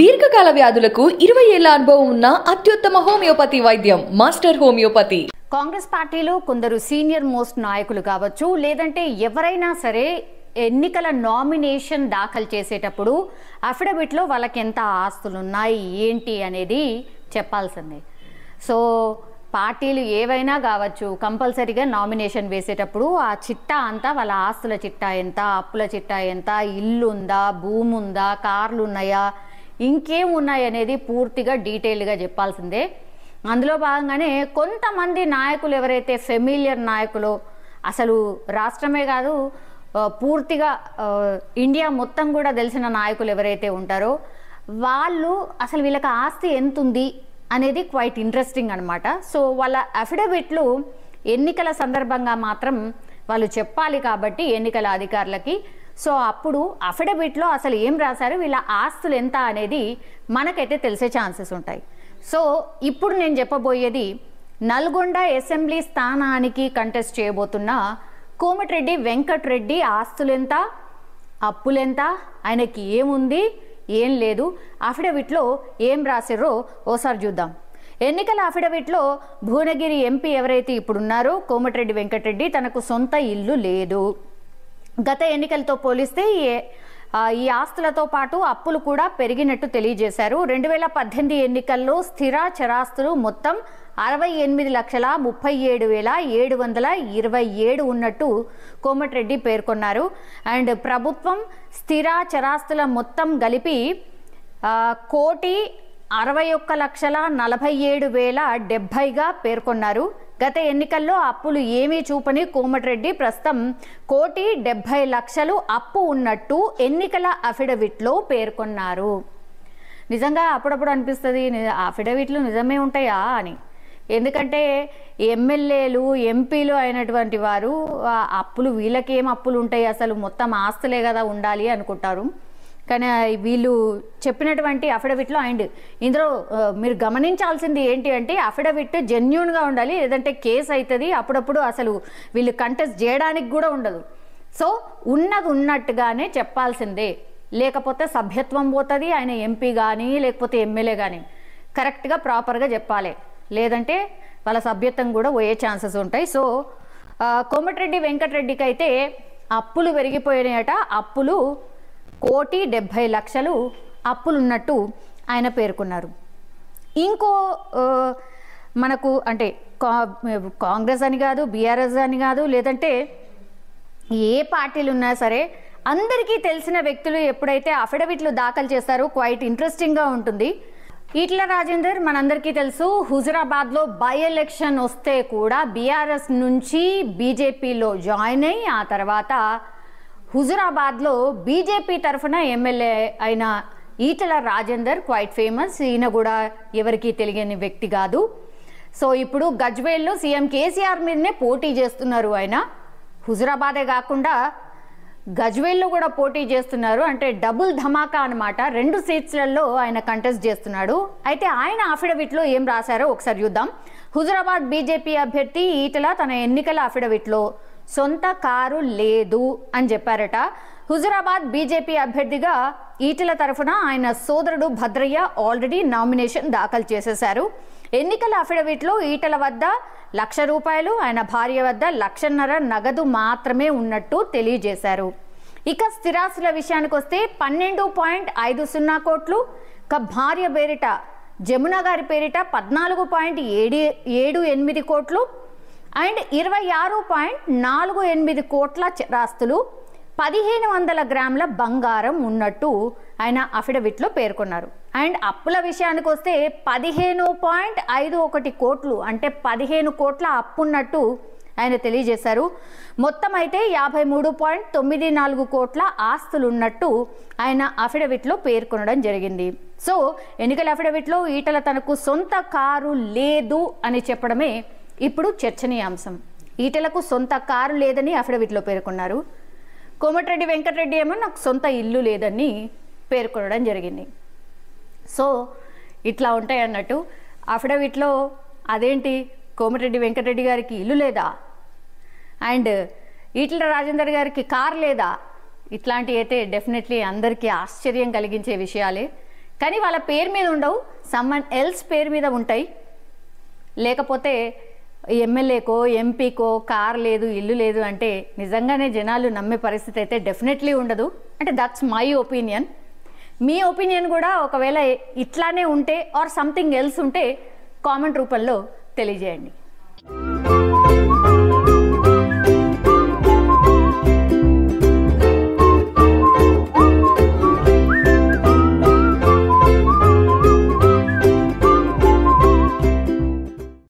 దీర్ఘకాల వ్యాధులకు ఇరవై ఏళ్ల అనుభవం ఉన్న అత్యుత్తమ హోమియోపతి వైద్యం మాస్టర్ హోమియోపతి కాంగ్రెస్ పార్టీలో కొందరు సీనియర్ మోస్ట్ నాయకులు కావచ్చు లేదంటే ఎవరైనా సరే ఎన్నికల నామినేషన్ దాఖలు చేసేటప్పుడు అఫిడవిట్లో వాళ్ళకి ఎంత ఆస్తులు ఉన్నాయి ఏంటి అనేది చెప్పాల్సిందే సో పార్టీలు ఏవైనా కావచ్చు కంపల్సరీగా నామినేషన్ వేసేటప్పుడు ఆ చిట్టా అంతా వాళ్ళ ఆస్తుల చిట్టా ఎంత అప్పుల చిట్టా ఎంత ఇల్లు ఉందా భూమి ఉందా కార్లు ఉన్నాయా ఇంకేం ఉన్నాయనేది పూర్తిగా డీటెయిల్గా చెప్పాల్సిందే అందులో భాగంగానే కొంతమంది నాయకులు ఎవరైతే ఫెమిలియర్ నాయకులు అసలు రాష్ట్రమే కాదు పూర్తిగా ఇండియా మొత్తం కూడా తెలిసిన నాయకులు ఎవరైతే ఉంటారో వాళ్ళు అసలు వీళ్ళకి ఆస్తి ఎంత ఉంది అనేది క్వైట్ ఇంట్రెస్టింగ్ అనమాట సో వాళ్ళ అఫిడవిట్లు ఎన్నికల సందర్భంగా మాత్రం వాళ్ళు చెప్పాలి కాబట్టి ఎన్నికల అధికారులకి సో అప్పుడు అఫిడవిట్లో అసలు ఏం రాశారు వీళ్ళ ఆస్తులు ఎంత అనేది మనకైతే తెలిసే ఛాన్సెస్ ఉంటాయి సో ఇప్పుడు నేను చెప్పబోయేది నల్గొండ అసెంబ్లీ స్థానానికి కంటెస్ట్ చేయబోతున్న కోమటిరెడ్డి వెంకటరెడ్డి ఆస్తులెంత అప్పులెంత ఆయనకి ఏముంది ఏం లేదు అఫిడవిట్లో ఏం రాసిర్రో ఓసారి చూద్దాం ఎన్నికల అఫిడవిట్లో భువనగిరి ఎంపీ ఎవరైతే ఇప్పుడున్నారో కోమటిరెడ్డి వెంకటరెడ్డి తనకు సొంత ఇల్లు లేదు గత ఎన్నికలతో పోలిస్తే ఈ ఆస్తులతో పాటు అప్పులు కూడా పెరిగినట్టు తెలియజేశారు రెండు వేల పద్దెనిమిది ఎన్నికల్లో స్థిర చరాస్తులు మొత్తం అరవై ఎనిమిది లక్షల ముప్పై ఏడు వేల ఏడు వందల ఇరవై ఏడు ఉన్నట్టు కోమటిరెడ్డి పేర్కొన్నారు అండ్ ప్రభుత్వం స్థిర చరాస్తుల మొత్తం కలిపి కోటి అరవై ఒక్క లక్షల నలభై ఏడు వేల డెబ్భైగా పేర్కొన్నారు గత ఎన్నికల్లో అప్పులు ఏమీ చూపని కోమటిరెడ్డి ప్రస్తుతం కోటి డెబ్బై లక్షలు అప్పు ఉన్నట్టు ఎన్నికల అఫిడవిట్లో పేర్కొన్నారు నిజంగా అప్పుడప్పుడు అనిపిస్తుంది అఫిడవిట్లు నిజమే ఉంటాయా అని ఎందుకంటే ఎమ్మెల్యేలు ఎంపీలు అయినటువంటి వారు అప్పులు వీళ్ళకేం అప్పులు ఉంటాయి అసలు మొత్తం ఆస్తులే కదా ఉండాలి అనుకుంటారు కానీ వీళ్ళు చెప్పినటువంటి అఫిడవిట్లో అండ్ ఇందులో మీరు గమనించాల్సింది ఏంటి అంటే అఫిడవిట్ జెన్యున్గా ఉండాలి లేదంటే కేసు అవుతుంది అప్పుడప్పుడు అసలు వీళ్ళు కంటెస్ట్ చేయడానికి కూడా ఉండదు సో ఉన్నది ఉన్నట్టుగానే చెప్పాల్సిందే లేకపోతే సభ్యత్వం పోతుంది ఆయన ఎంపీ కానీ లేకపోతే ఎమ్మెల్యే కానీ కరెక్ట్గా ప్రాపర్గా చెప్పాలి లేదంటే వాళ్ళ సభ్యత్వం కూడా పోయే ఛాన్సెస్ ఉంటాయి సో కోమటిరెడ్డి వెంకటరెడ్డికి అయితే అప్పులు పెరిగిపోయినాయట అప్పులు కోటి డెబ్భై లక్షలు అప్పులున్నట్టు ఆయన పేర్కొన్నారు ఇంకో మనకు అంటే కాంగ్రెస్ అని కాదు బీఆర్ఎస్ అని కాదు లేదంటే ఏ పార్టీలు ఉన్నా సరే అందరికీ తెలిసిన వ్యక్తులు ఎప్పుడైతే అఫిడవిట్లు దాఖలు చేస్తారో క్వైట్ ఇంట్రెస్టింగ్గా ఉంటుంది ఈట్ల రాజేందర్ మనందరికీ తెలుసు హుజురాబాద్లో బై ఎలక్షన్ వస్తే కూడా బీఆర్ఎస్ నుంచి బీజేపీలో జాయిన్ అయ్యి ఆ తర్వాత హుజురాబాద్లో బీజేపీ తరఫున ఎమ్మెల్యే అయిన ఈటల రాజేందర్ క్వైట్ ఫేమస్ ఈయన కూడా ఎవరికీ తెలియని వ్యక్తి కాదు సో ఇప్పుడు గజ్వేల్లో సీఎం కేసీఆర్ మీదనే పోటీ చేస్తున్నారు ఆయన హుజురాబాదే కాకుండా గజ్వేల్లో కూడా పోటీ చేస్తున్నారు అంటే డబుల్ ధమాకా అనమాట రెండు సీట్స్లలో ఆయన కంటెస్ట్ చేస్తున్నాడు అయితే ఆయన అఫిడవిట్లో ఏం రాశారో ఒకసారి చూద్దాం హుజురాబాద్ బీజేపీ అభ్యర్థి ఈటల తన ఎన్నికల అఫిడవిట్లో సొంత కారు లేదు అని చెప్పారట హుజురాబాద్ బీజేపీ అభ్యర్థిగా ఈటల తరఫున ఆయన సోదరుడు భద్రయ్య ఆల్రెడీ నామినేషన్ దాఖలు చేసేశారు ఎన్నికల అఫిడవిట్లో ఈటల వద్ద లక్ష రూపాయలు ఆయన భార్య వద్ద లక్షన్నర నగదు మాత్రమే ఉన్నట్టు తెలియజేశారు ఇక స్థిరాస్తుల విషయానికి వస్తే పన్నెండు పాయింట్ ఐదు సున్నా కోట్లు ఇక భార్య పేరిట జమున గారి పేరిట పద్నాలుగు పాయింట్ ఏడు ఏడు ఎనిమిది కోట్లు అండ్ ఇరవై ఆరు పాయింట్ నాలుగు ఎనిమిది కోట్ల రాస్తులు పదిహేను వందల గ్రాముల బంగారం ఉన్నట్టు ఆయన అఫిడవిట్లో పేర్కొన్నారు అండ్ అప్పుల విషయానికి వస్తే పదిహేను పాయింట్ ఐదు ఒకటి కోట్లు అంటే పదిహేను కోట్ల అప్పు ఉన్నట్టు ఆయన తెలియజేశారు మొత్తం అయితే యాభై మూడు పాయింట్ తొమ్మిది నాలుగు కోట్ల ఆస్తులు ఉన్నట్టు ఆయన అఫిడవిట్లో పేర్కొనడం జరిగింది సో ఎన్నికల అఫిడవిట్లో ఈటల తనకు సొంత కారు లేదు అని చెప్పడమే ఇప్పుడు చర్చనీయాంశం ఈటలకు సొంత కారు లేదని అఫిడవిట్లో పేర్కొన్నారు కోమటిరెడ్డి వెంకటరెడ్డి ఏమో నాకు సొంత ఇల్లు లేదని పేర్కొనడం జరిగింది సో ఇట్లా ఉంటాయి అన్నట్టు అఫిడవిట్లో అదేంటి కోమటిరెడ్డి వెంకటరెడ్డి గారికి ఇల్లు లేదా అండ్ ఈటల రాజేందర్ గారికి కారు లేదా ఇట్లాంటి అయితే డెఫినెట్లీ అందరికీ ఆశ్చర్యం కలిగించే విషయాలే కానీ వాళ్ళ పేరు మీద ఉండవు సమ్మన్ ఎల్స్ పేరు మీద ఉంటాయి లేకపోతే ఎమ్మెల్యేకో ఎంపీకో కార్ లేదు ఇల్లు లేదు అంటే నిజంగానే జనాలు నమ్మే పరిస్థితి అయితే డెఫినెట్లీ ఉండదు అంటే దట్స్ మై ఒపీనియన్ మీ ఒపీనియన్ కూడా ఒకవేళ ఇట్లానే ఉంటే ఆర్ సంథింగ్ ఎల్స్ ఉంటే కామెంట్ రూపంలో తెలియజేయండి